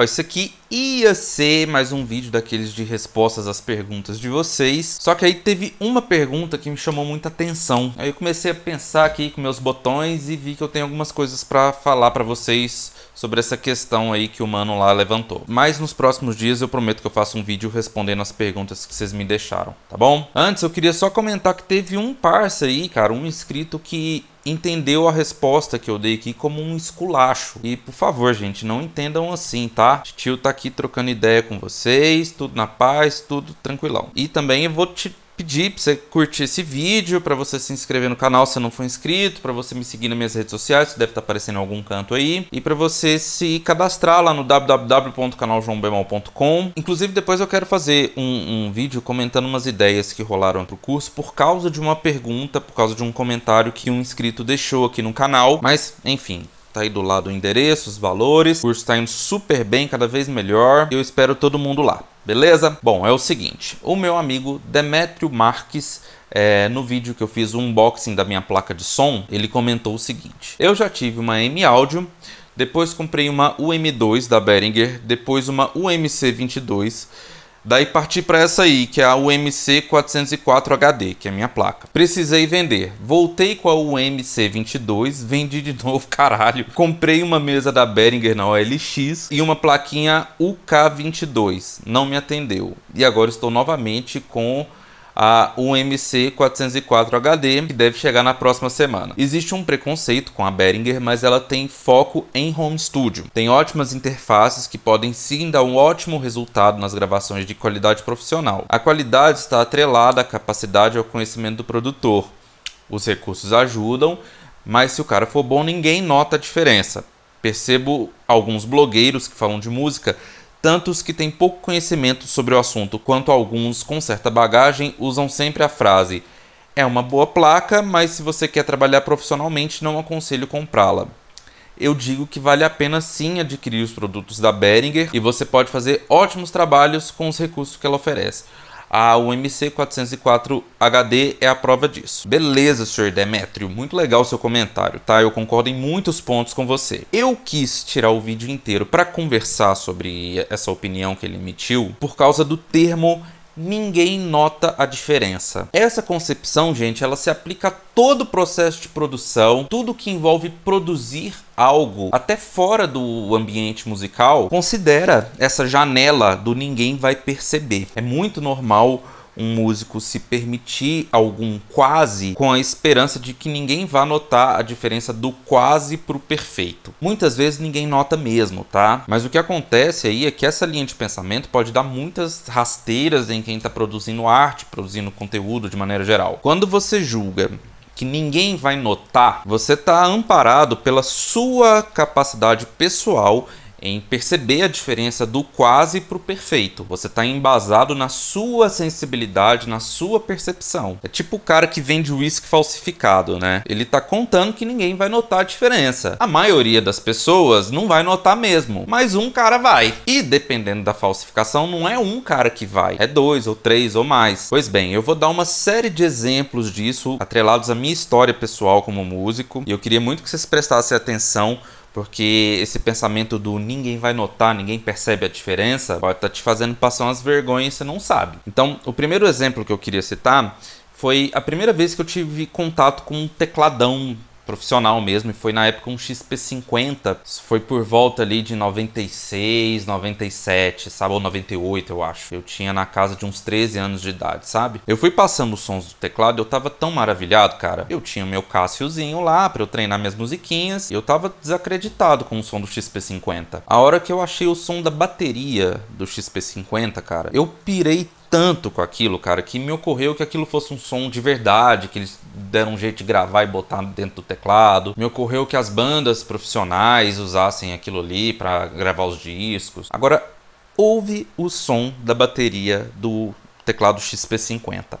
Ó, isso aqui ia ser mais um vídeo daqueles de respostas às perguntas de vocês. Só que aí teve uma pergunta que me chamou muita atenção. Aí eu comecei a pensar aqui com meus botões e vi que eu tenho algumas coisas para falar para vocês sobre essa questão aí que o mano lá levantou. Mas nos próximos dias eu prometo que eu faço um vídeo respondendo as perguntas que vocês me deixaram, tá bom? Antes eu queria só comentar que teve um parça aí, cara, um inscrito que entendeu a resposta que eu dei aqui como um esculacho. E por favor, gente, não entendam assim, tá? Tio tá aqui trocando ideia com vocês, tudo na paz, tudo tranquilão. E também eu vou te pedir para você curtir esse vídeo, para você se inscrever no canal se não for inscrito, para você me seguir nas minhas redes sociais, que deve estar tá aparecendo em algum canto aí, e para você se cadastrar lá no www.canaljoãobemal.com. Inclusive, depois eu quero fazer um, um vídeo comentando umas ideias que rolaram para o curso por causa de uma pergunta, por causa de um comentário que um inscrito deixou aqui no canal, mas enfim, Tá aí do lado o endereço, os valores. O curso tá indo super bem, cada vez melhor. Eu espero todo mundo lá, beleza? Bom, é o seguinte. O meu amigo Demetrio Marques, é, no vídeo que eu fiz o unboxing da minha placa de som, ele comentou o seguinte. Eu já tive uma M-Audio, depois comprei uma UM2 da Behringer, depois uma UMC22, Daí parti para essa aí, que é a UMC 404 HD, que é a minha placa. Precisei vender. Voltei com a UMC 22, vendi de novo, caralho. Comprei uma mesa da Behringer na OLX e uma plaquinha UK22. Não me atendeu. E agora estou novamente com a UMC 404 HD, que deve chegar na próxima semana. Existe um preconceito com a Behringer, mas ela tem foco em home studio. Tem ótimas interfaces que podem sim dar um ótimo resultado nas gravações de qualidade profissional. A qualidade está atrelada à capacidade e ao conhecimento do produtor. Os recursos ajudam, mas se o cara for bom, ninguém nota a diferença. Percebo alguns blogueiros que falam de música tanto os que têm pouco conhecimento sobre o assunto quanto alguns com certa bagagem usam sempre a frase: é uma boa placa, mas se você quer trabalhar profissionalmente, não aconselho comprá-la. Eu digo que vale a pena sim adquirir os produtos da Behringer e você pode fazer ótimos trabalhos com os recursos que ela oferece. A UMC 404 HD é a prova disso. Beleza, senhor Demetrio, muito legal o seu comentário, tá? Eu concordo em muitos pontos com você. Eu quis tirar o vídeo inteiro para conversar sobre essa opinião que ele emitiu por causa do termo ninguém nota a diferença. Essa concepção, gente, ela se aplica a todo o processo de produção, tudo que envolve produzir algo, até fora do ambiente musical, considera essa janela do ninguém vai perceber. É muito normal um músico se permitir algum quase com a esperança de que ninguém vá notar a diferença do quase pro perfeito. Muitas vezes ninguém nota mesmo, tá? Mas o que acontece aí é que essa linha de pensamento pode dar muitas rasteiras em quem está produzindo arte, produzindo conteúdo de maneira geral. Quando você julga que ninguém vai notar, você está amparado pela sua capacidade pessoal em perceber a diferença do quase para o perfeito. Você está embasado na sua sensibilidade, na sua percepção. É tipo o cara que vende uísque falsificado, né? Ele está contando que ninguém vai notar a diferença. A maioria das pessoas não vai notar mesmo, mas um cara vai. E dependendo da falsificação, não é um cara que vai, é dois ou três ou mais. Pois bem, eu vou dar uma série de exemplos disso atrelados à minha história pessoal como músico e eu queria muito que vocês prestassem atenção porque esse pensamento do ninguém vai notar, ninguém percebe a diferença, pode estar tá te fazendo passar umas vergonhas e você não sabe. Então, o primeiro exemplo que eu queria citar foi a primeira vez que eu tive contato com um tecladão profissional mesmo, e foi na época um XP50. Isso foi por volta ali de 96, 97, sabe? Ou 98, eu acho. Eu tinha na casa de uns 13 anos de idade, sabe? Eu fui passando os sons do teclado, eu tava tão maravilhado, cara. Eu tinha meu Cássiozinho lá pra eu treinar minhas musiquinhas, e eu tava desacreditado com o som do XP50. A hora que eu achei o som da bateria do XP50, cara, eu pirei tanto com aquilo, cara, que me ocorreu que aquilo fosse um som de verdade, que eles deram um jeito de gravar e botar dentro do teclado. Me ocorreu que as bandas profissionais usassem aquilo ali para gravar os discos. Agora, ouve o som da bateria do teclado XP50.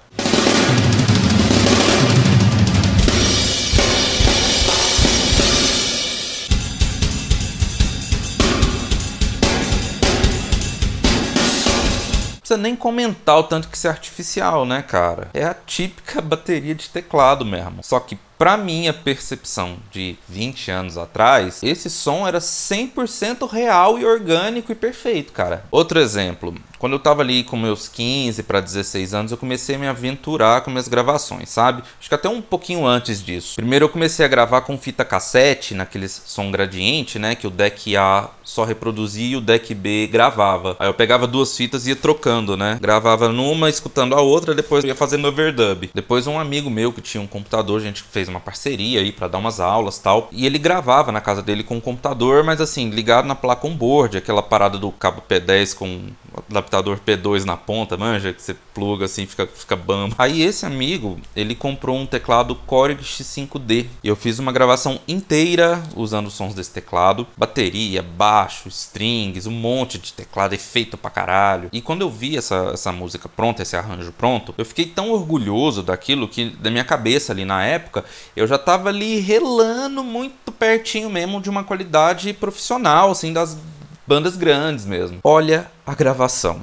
precisa nem comentar o tanto que isso é artificial, né, cara? É a típica bateria de teclado mesmo. Só que para minha percepção de 20 anos atrás, esse som era 100% real e orgânico e perfeito, cara. Outro exemplo, quando eu tava ali com meus 15 para 16 anos, eu comecei a me aventurar com minhas gravações, sabe? Acho que até um pouquinho antes disso. Primeiro eu comecei a gravar com fita cassete, naqueles som gradiente, né, que o deck A só reproduzia e o deck B gravava. Aí eu pegava duas fitas e ia trocando, né? Gravava numa, escutando a outra, depois ia fazendo overdub. Depois um amigo meu que tinha um computador, a gente fez uma parceria aí para dar umas aulas tal. E ele gravava na casa dele com o computador, mas assim, ligado na placa onboard, aquela parada do cabo P10 com adaptador P2 na ponta, manja, que você pluga assim, fica, fica bamba. Aí esse amigo, ele comprou um teclado Korg X5D. E eu fiz uma gravação inteira usando os sons desse teclado. Bateria, baixo, strings, um monte de teclado, efeito pra caralho. E quando eu vi essa, essa música pronta, esse arranjo pronto, eu fiquei tão orgulhoso daquilo que da minha cabeça ali na época, eu já estava ali relando muito pertinho mesmo de uma qualidade profissional, assim, das bandas grandes mesmo. Olha a gravação.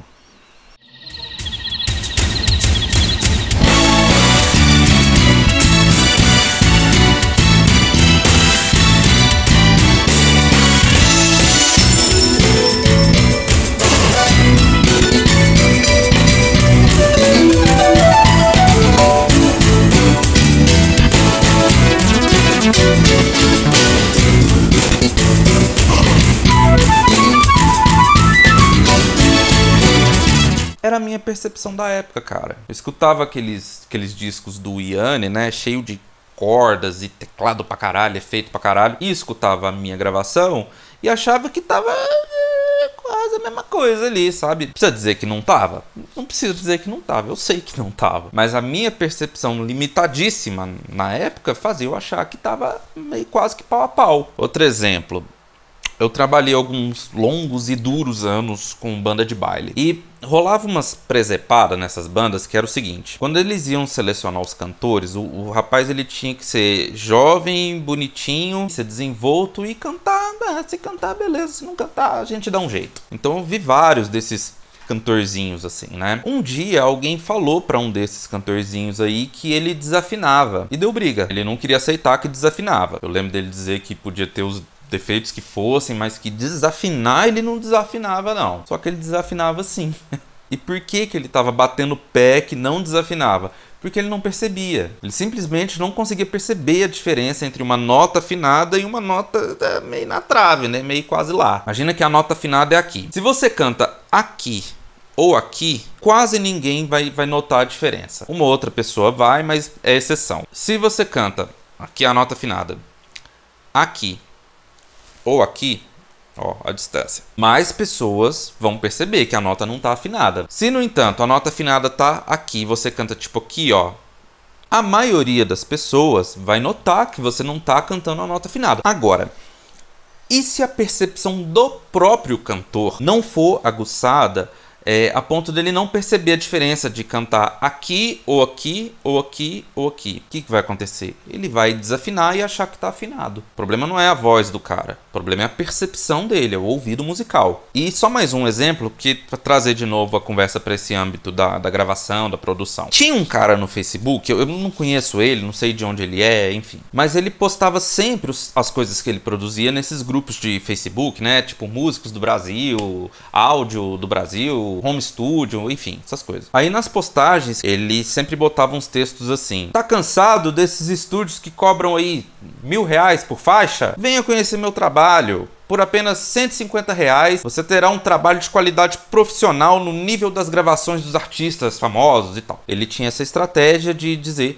Era a minha percepção da época, cara. Eu escutava aqueles, aqueles discos do Iane, né? Cheio de cordas e teclado pra caralho, efeito pra caralho. E escutava a minha gravação e achava que tava eh, quase a mesma coisa ali, sabe? Precisa dizer que não tava? Não preciso dizer que não tava, eu sei que não tava. Mas a minha percepção limitadíssima na época fazia eu achar que tava meio quase que pau a pau. Outro exemplo. Eu trabalhei alguns longos e duros anos com banda de baile. E rolava umas presepadas nessas bandas que era o seguinte: quando eles iam selecionar os cantores, o, o rapaz ele tinha que ser jovem, bonitinho, ser desenvolto e cantar. Né, se cantar, beleza. Se não cantar, a gente dá um jeito. Então eu vi vários desses cantorzinhos assim, né? Um dia alguém falou para um desses cantorzinhos aí que ele desafinava e deu briga. Ele não queria aceitar que desafinava. Eu lembro dele dizer que podia ter os defeitos que fossem, mas que desafinar ele não desafinava não. Só que ele desafinava sim. e por que que ele estava batendo pé que não desafinava? Porque ele não percebia. Ele simplesmente não conseguia perceber a diferença entre uma nota afinada e uma nota é, meio na trave, né? Meio quase lá. Imagina que a nota afinada é aqui. Se você canta aqui ou aqui, quase ninguém vai, vai notar a diferença. Uma outra pessoa vai, mas é exceção. Se você canta aqui a nota afinada, aqui ou aqui, ó, a distância, mais pessoas vão perceber que a nota não está afinada. Se, no entanto, a nota afinada está aqui, você canta tipo aqui, ó, a maioria das pessoas vai notar que você não está cantando a nota afinada. Agora, e se a percepção do próprio cantor não for aguçada é, a ponto dele não perceber a diferença de cantar aqui, ou aqui, ou aqui, ou aqui. O que, que vai acontecer? Ele vai desafinar e achar que está afinado. O problema não é a voz do cara, o problema é a percepção dele, é o ouvido musical. E só mais um exemplo que para trazer de novo a conversa para esse âmbito da, da gravação, da produção. Tinha um cara no Facebook, eu, eu não conheço ele, não sei de onde ele é, enfim, mas ele postava sempre os, as coisas que ele produzia nesses grupos de Facebook, né? Tipo músicos do Brasil, áudio do Brasil, home studio, enfim, essas coisas. Aí nas postagens, ele sempre botava uns textos assim: Tá cansado desses estúdios que cobram aí mil reais por faixa? Venha conhecer meu trabalho. Por apenas 150 reais, você terá um trabalho de qualidade profissional no nível das gravações dos artistas famosos e tal. Ele tinha essa estratégia de dizer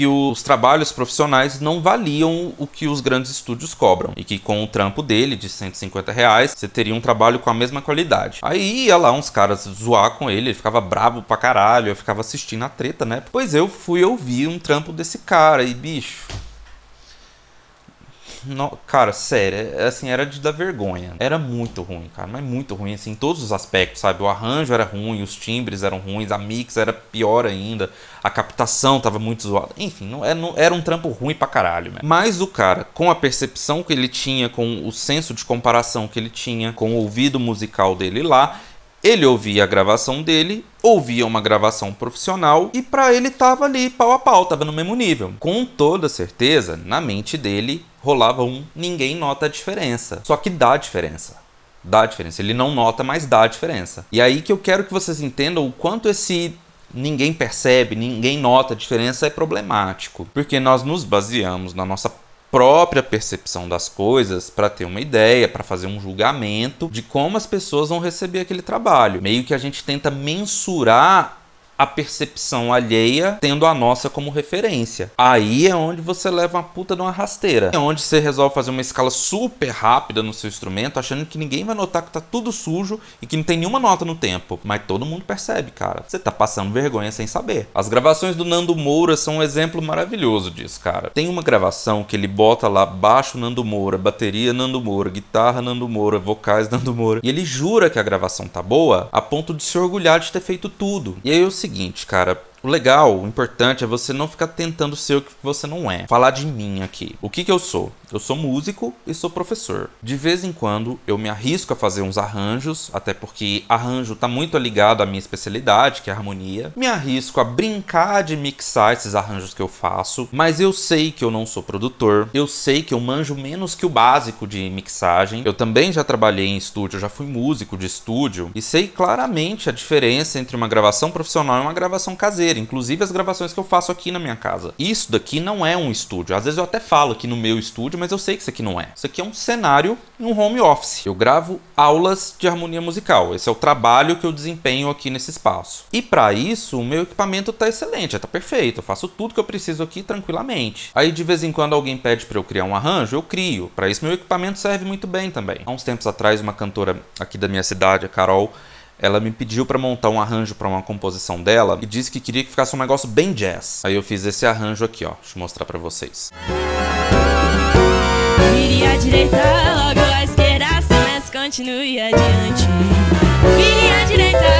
que os trabalhos profissionais não valiam o que os grandes estúdios cobram e que com o trampo dele de 150 reais você teria um trabalho com a mesma qualidade. Aí ia lá uns caras zoar com ele, ele ficava bravo pra caralho, eu ficava assistindo a treta, né? Pois eu fui ouvir um trampo desse cara e bicho. No, cara, sério, é, assim, era de dar vergonha. Era muito ruim, cara, mas muito ruim, assim, em todos os aspectos, sabe? O arranjo era ruim, os timbres eram ruins, a mix era pior ainda, a captação tava muito zoada. Enfim, não, era, é, não, era um trampo ruim pra caralho, né? Mas o cara, com a percepção que ele tinha, com o senso de comparação que ele tinha, com o ouvido musical dele lá, ele ouvia a gravação dele, ouvia uma gravação profissional e para ele tava ali pau a pau, tava no mesmo nível. Com toda certeza, na mente dele rolava um ninguém nota a diferença. Só que dá diferença. Dá diferença. Ele não nota, mas dá diferença. E aí que eu quero que vocês entendam o quanto esse ninguém percebe, ninguém nota a diferença é problemático, porque nós nos baseamos na nossa própria percepção das coisas para ter uma ideia, para fazer um julgamento de como as pessoas vão receber aquele trabalho. Meio que a gente tenta mensurar a percepção alheia, tendo a nossa como referência. Aí é onde você leva uma puta de uma rasteira. É onde você resolve fazer uma escala super rápida no seu instrumento, achando que ninguém vai notar que tá tudo sujo e que não tem nenhuma nota no tempo. Mas todo mundo percebe, cara. Você tá passando vergonha sem saber. As gravações do Nando Moura são um exemplo maravilhoso disso, cara. Tem uma gravação que ele bota lá baixo Nando Moura, bateria Nando Moura, guitarra Nando Moura, vocais Nando Moura. E ele jura que a gravação tá boa a ponto de se orgulhar de ter feito tudo. E aí eu é sigo seguinte, cara. O legal, o importante é você não ficar tentando ser o que você não é. Falar de mim aqui. O que, que eu sou? Eu sou músico e sou professor. De vez em quando eu me arrisco a fazer uns arranjos, até porque arranjo tá muito ligado à minha especialidade, que é harmonia. Me arrisco a brincar de mixar esses arranjos que eu faço, mas eu sei que eu não sou produtor, eu sei que eu manjo menos que o básico de mixagem. Eu também já trabalhei em estúdio, já fui músico de estúdio e sei claramente a diferença entre uma gravação profissional e uma gravação caseira fazer, inclusive as gravações que eu faço aqui na minha casa. Isso daqui não é um estúdio. Às vezes eu até falo aqui no meu estúdio, mas eu sei que isso aqui não é. Isso aqui é um cenário um home office. Eu gravo aulas de harmonia musical. Esse é o trabalho que eu desempenho aqui nesse espaço. E para isso, o meu equipamento está excelente, está perfeito. Eu faço tudo que eu preciso aqui tranquilamente. Aí de vez em quando alguém pede para eu criar um arranjo, eu crio. Para isso meu equipamento serve muito bem também. Há uns tempos atrás, uma cantora aqui da minha cidade, a Carol, ela me pediu para montar um arranjo para uma composição dela e disse que queria que ficasse um negócio bem jazz. Aí eu fiz esse arranjo aqui, ó. Deixa eu mostrar para vocês. Vire à direita, logo à esquerda, se mas continue adiante. Vire à direita.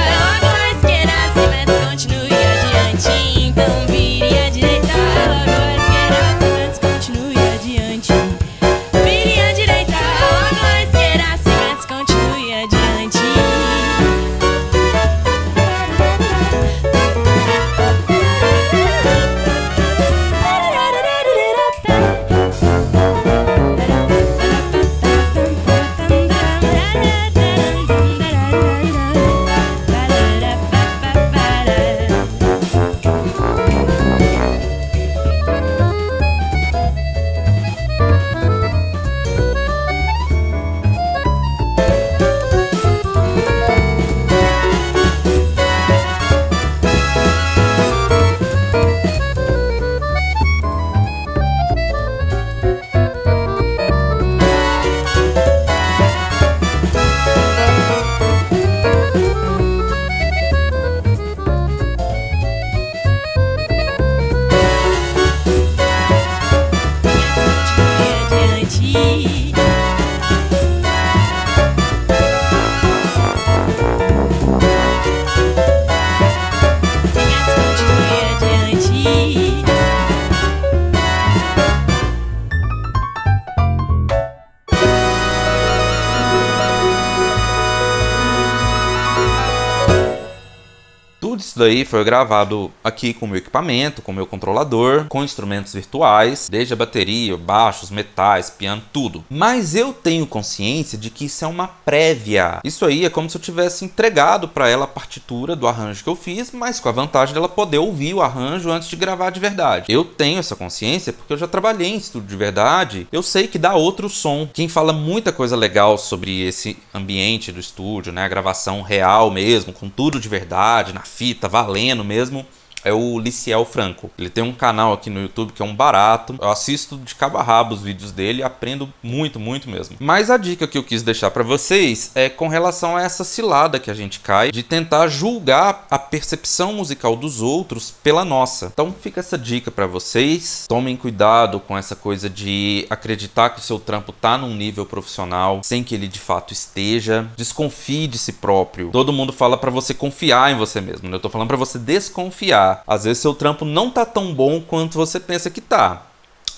Isso daí foi gravado aqui com o meu equipamento, com o meu controlador, com instrumentos virtuais, desde a bateria, baixos, metais, piano, tudo. Mas eu tenho consciência de que isso é uma prévia. Isso aí é como se eu tivesse entregado para ela a partitura do arranjo que eu fiz, mas com a vantagem dela poder ouvir o arranjo antes de gravar de verdade. Eu tenho essa consciência porque eu já trabalhei em estúdio de verdade, eu sei que dá outro som. Quem fala muita coisa legal sobre esse ambiente do estúdio, né, a gravação real mesmo, com tudo de verdade, na fita, tá valendo mesmo, é o Liciel Franco. Ele tem um canal aqui no YouTube que é um barato. Eu assisto de cabo a rabo os vídeos dele, aprendo muito, muito mesmo. Mas a dica que eu quis deixar para vocês é com relação a essa cilada que a gente cai de tentar julgar a percepção musical dos outros pela nossa. Então fica essa dica para vocês. Tomem cuidado com essa coisa de acreditar que o seu trampo tá num nível profissional sem que ele de fato esteja. Desconfie de si próprio. Todo mundo fala para você confiar em você mesmo. Né? Eu tô falando para você desconfiar trabalhar. Tá. Às vezes seu trampo não tá tão bom quanto você pensa que tá.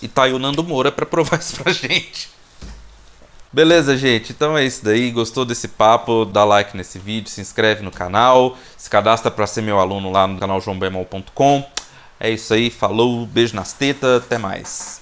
E tá aí o Nando Moura para provar isso pra gente. Beleza, gente? Então é isso daí. Gostou desse papo? Dá like nesse vídeo, se inscreve no canal, se cadastra para ser meu aluno lá no canal joãobemol.com. É isso aí, falou, beijo nas tetas, até mais.